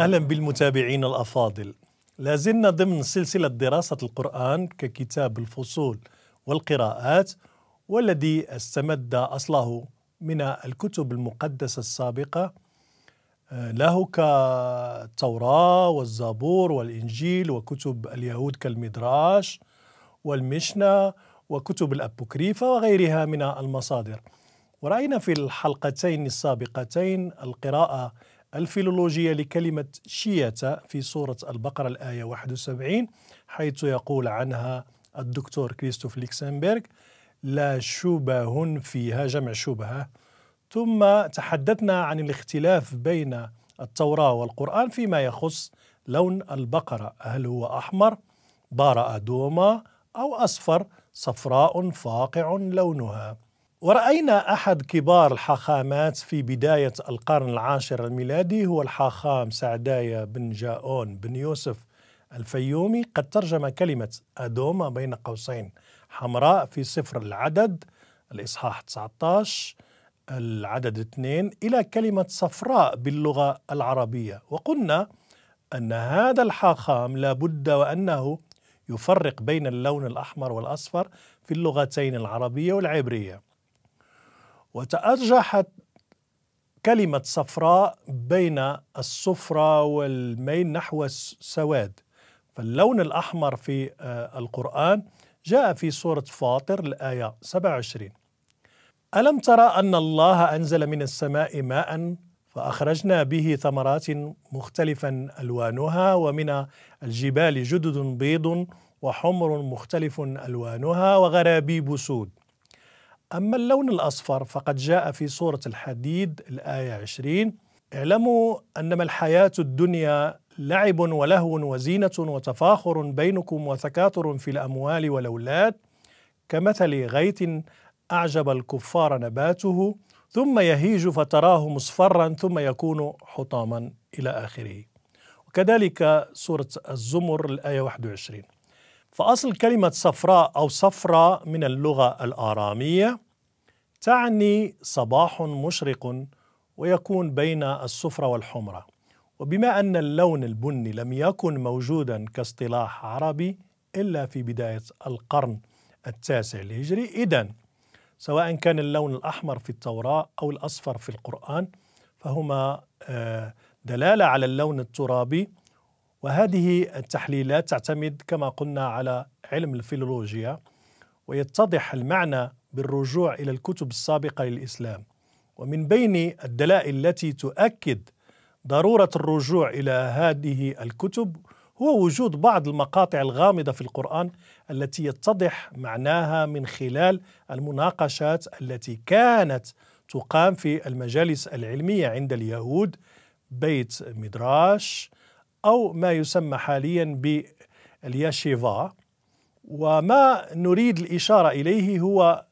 أهلا بالمتابعين الأفاضل لازلنا ضمن سلسلة دراسة القرآن ككتاب الفصول والقراءات والذي استمد أصله من الكتب المقدسة السابقة آه، له كالتوراة والزبور والإنجيل وكتب اليهود كالمدراش والمشنة وكتب الأبوكريفة وغيرها من المصادر ورأينا في الحلقتين السابقتين القراءة الفيلولوجية لكلمة شيتا في سورة البقرة الآية 71 حيث يقول عنها الدكتور كريستوف ليكسنبرغ لا شبه فيها جمع شبهة ثم تحدثنا عن الاختلاف بين التوراة والقرآن فيما يخص لون البقرة هل هو أحمر بارأ دوما أو أصفر صفراء فاقع لونها ورأينا أحد كبار الحاخامات في بداية القرن العاشر الميلادي هو الحاخام سعدايا بن جاؤون بن يوسف الفيومي قد ترجم كلمة أدوما بين قوسين حمراء في سفر العدد الإصحاح 19 العدد 2 إلى كلمة صفراء باللغة العربية وقلنا أن هذا الحاخام لابد وأنه يفرق بين اللون الأحمر والأصفر في اللغتين العربية والعبرية وتأرجحت كلمة صفراء بين الصفرة والميل نحو السواد فاللون الأحمر في آه، القرآن جاء في سورة فاطر الآية 27 ألم ترى أن الله أنزل من السماء ماء فأخرجنا به ثمرات مختلفا ألوانها ومن الجبال جدد بيض وحمر مختلف ألوانها وغرابيب سود أما اللون الأصفر فقد جاء في سورة الحديد الآية 20 اعلموا أنما الحياة الدنيا لعب ولهو وزينة وتفاخر بينكم وتكاثر في الأموال والأولاد كمثل غيث أعجب الكفار نباته ثم يهيج فتراه مصفرا ثم يكون حطاما إلى آخره وكذلك سورة الزمر الآية 21 فأصل كلمة صفراء أو صفرة من اللغة الآرامية تعني صباح مشرق ويكون بين الصفرة والحمرة وبما أن اللون البني لم يكن موجودا كاصطلاح عربي إلا في بداية القرن التاسع الهجري إذا سواء كان اللون الأحمر في التوراة أو الأصفر في القرآن فهما آه، دلالة على اللون الترابي وهذه التحليلات تعتمد كما قلنا على علم الفيلولوجيا ويتضح المعنى بالرجوع الى الكتب السابقه للاسلام ومن بين الدلائل التي تؤكد ضروره الرجوع الى هذه الكتب هو وجود بعض المقاطع الغامضه في القران التي يتضح معناها من خلال المناقشات التي كانت تقام في المجالس العلميه عند اليهود بيت مدراش أو ما يسمى حاليا بالياشيفا وما نريد الإشارة إليه هو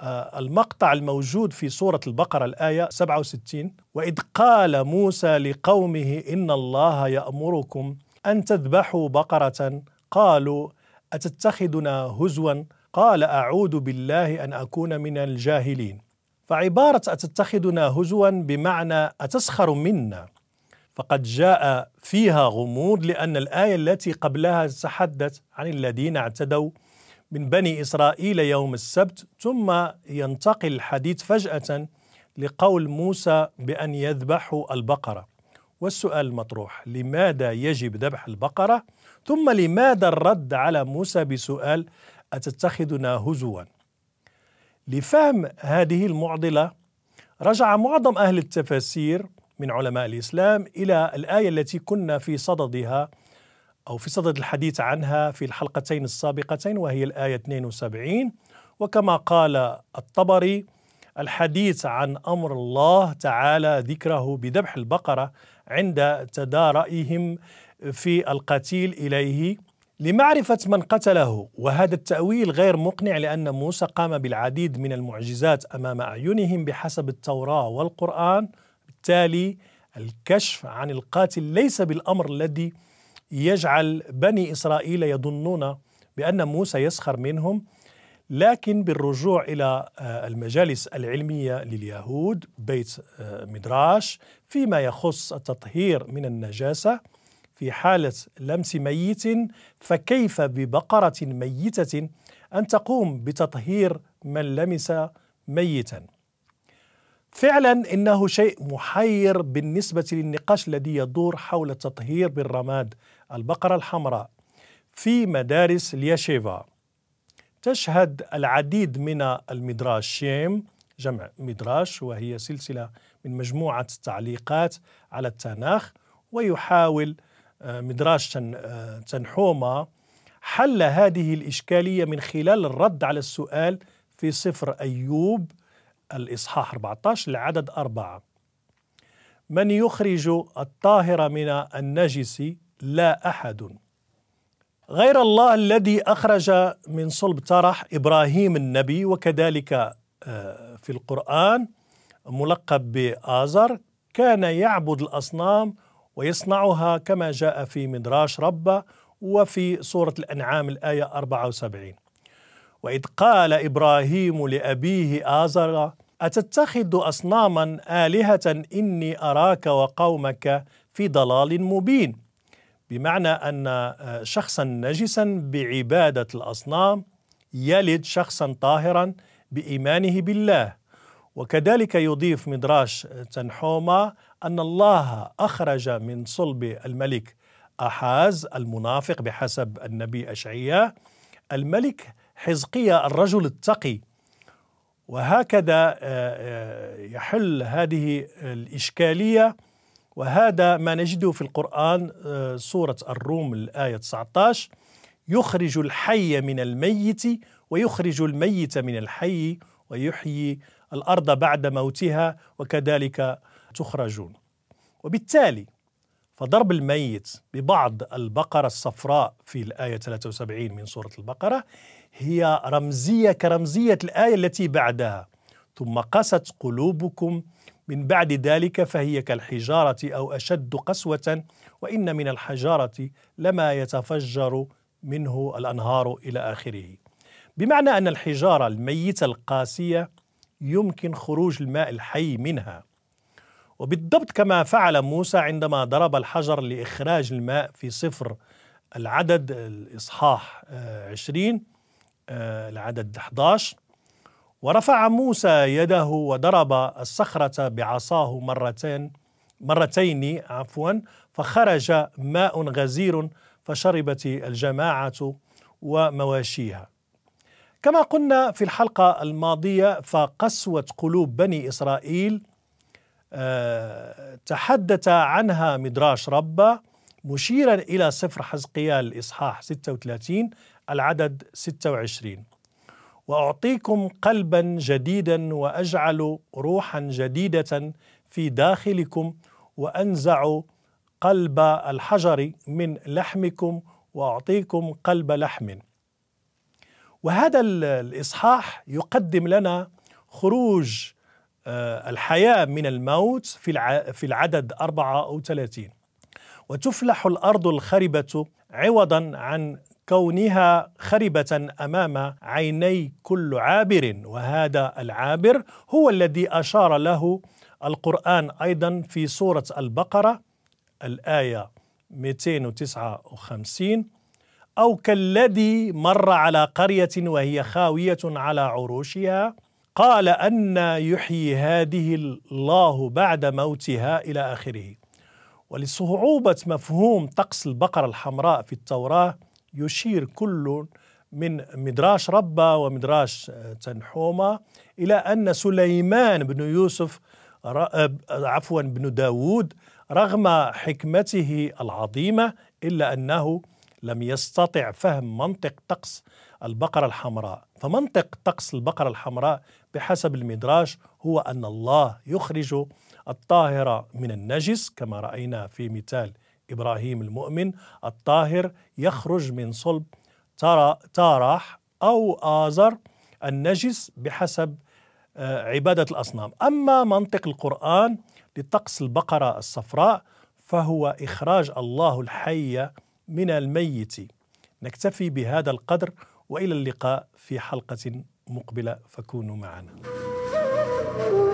آه، المقطع الموجود في سورة البقرة الآية 67 وإذ قال موسى لقومه إن الله يأمركم أن تذبحوا بقرة قالوا أتتخذنا هزوا قال أعوذ بالله أن أكون من الجاهلين فعبارة أتتخذنا هزوا بمعنى أتسخر منا فقد جاء فيها غموض لأن الآية التي قبلها تحدث عن الذين اعتدوا من بني إسرائيل يوم السبت ثم ينتقل الحديث فجأة لقول موسى بأن يذبحوا البقرة والسؤال المطروح لماذا يجب ذبح البقرة ثم لماذا الرد على موسى بسؤال أتتخذنا هزوا لفهم هذه المعضلة رجع معظم أهل التفاسير من علماء الإسلام إلى الآية التي كنا في صددها أو في صدد الحديث عنها في الحلقتين السابقتين وهي الآية 72 وكما قال الطبري الحديث عن أمر الله تعالى ذكره بذبح البقرة عند تدارئهم في القتيل إليه لمعرفة من قتله وهذا التأويل غير مقنع لأن موسى قام بالعديد من المعجزات أمام أعينهم بحسب التوراة والقرآن وبالتالي الكشف عن القاتل ليس بالامر الذي يجعل بني اسرائيل يظنون بان موسى يسخر منهم لكن بالرجوع الى آه، المجالس العلميه لليهود بيت آه، مدراش فيما يخص التطهير من النجاسه في حاله لمس ميت فكيف ببقره ميته ان تقوم بتطهير من لمس ميتا فعلا انه شيء محير بالنسبه للنقاش الذي يدور حول التطهير بالرماد البقره الحمراء في مدارس الياشيفا تشهد العديد من المدراشيم جمع مدراش وهي سلسله من مجموعه التعليقات على التناخ ويحاول آه، مدراش آه، تنحومه حل هذه الاشكاليه من خلال الرد على السؤال في صفر ايوب الإصحاح 14 لعدد أربعة من يخرج الطاهر من النجس لا أحد غير الله الذي أخرج من صلب طرح إبراهيم النبي وكذلك آه، في القرآن ملقب بآزر كان يعبد الأصنام ويصنعها كما جاء في مدراش ربه وفي سورة الأنعام الآية 74 وإذ قال إبراهيم لأبيه آزر أتتخذ أصناما آلهة إني أراك وقومك في ضلال مبين بمعنى أن آه، شخصا نجسا بعبادة الأصنام يلد شخصا طاهرا بإيمانه بالله وكذلك يضيف مدراش تنحوما أن الله أخرج من صلب الملك أحاز المنافق بحسب النبي أشعياء الملك حزقية الرجل التقي وهكذا آه، آه، يحل هذه الإشكالية وهذا ما نجده في القرآن آه، سورة الروم الآية 19 يخرج الحي من الميت ويخرج الميت من الحي ويحيي الأرض بعد موتها وكذلك تخرجون وبالتالي فضرب الميت ببعض البقرة الصفراء في الآية 73 من سورة البقرة هي رمزية كرمزية الآية التي بعدها ثم قست قلوبكم من بعد ذلك فهي كالحجارة أو أشد قسوة وإن من الحجارة لما يتفجر منه الأنهار إلى آخره بمعنى أن الحجارة الميتة القاسية يمكن خروج الماء الحي منها وبالضبط كما فعل موسى عندما ضرب الحجر لإخراج الماء في صفر العدد الإصحاح عشرين العدد آه، 11 ورفع موسى يده وضرب الصخرة بعصاه مرتين مرتين عفوا فخرج ماء غزير فشربت الجماعة ومواشيها كما قلنا في الحلقة الماضية فقسوة قلوب بني إسرائيل آه، تحدث عنها مدراش ربه مشيرا إلى سفر حزقيال الإصحاح 36 العدد 26 واعطيكم قلبا جديدا واجعل روحا جديده في داخلكم وانزع قلب الحجر من لحمكم واعطيكم قلب لحم وهذا الاصحاح يقدم لنا خروج آه، الحياه من الموت في في العدد 34 وتفلح الارض الخربه عوضا عن كونها خربة أمام عيني كل عابر وهذا العابر هو الذي أشار له القرآن أيضا في سورة البقرة الآية 259 أو كالذي مر على قرية وهي خاوية على عروشها قال أن يحيي هذه الله بعد موتها إلى آخره ولصعوبة مفهوم طقس البقرة الحمراء في التوراة يشير كل من مدراش ربة ومدراش آه، تنحومة إلى أن سليمان بن يوسف آه، عفوا بن داود رغم حكمته العظيمة إلا أنه لم يستطع فهم منطق طقس البقرة الحمراء فمنطق طقس البقرة الحمراء بحسب المدراش هو أن الله يخرج الطاهرة من النجس كما رأينا في مثال إبراهيم المؤمن الطاهر يخرج من صلب تارح أو آزر النجس بحسب آه، عبادة الأصنام أما منطق القرآن لطقس البقرة الصفراء فهو إخراج الله الحي من الميت نكتفي بهذا القدر والى اللقاء في حلقه مقبله فكونوا معنا.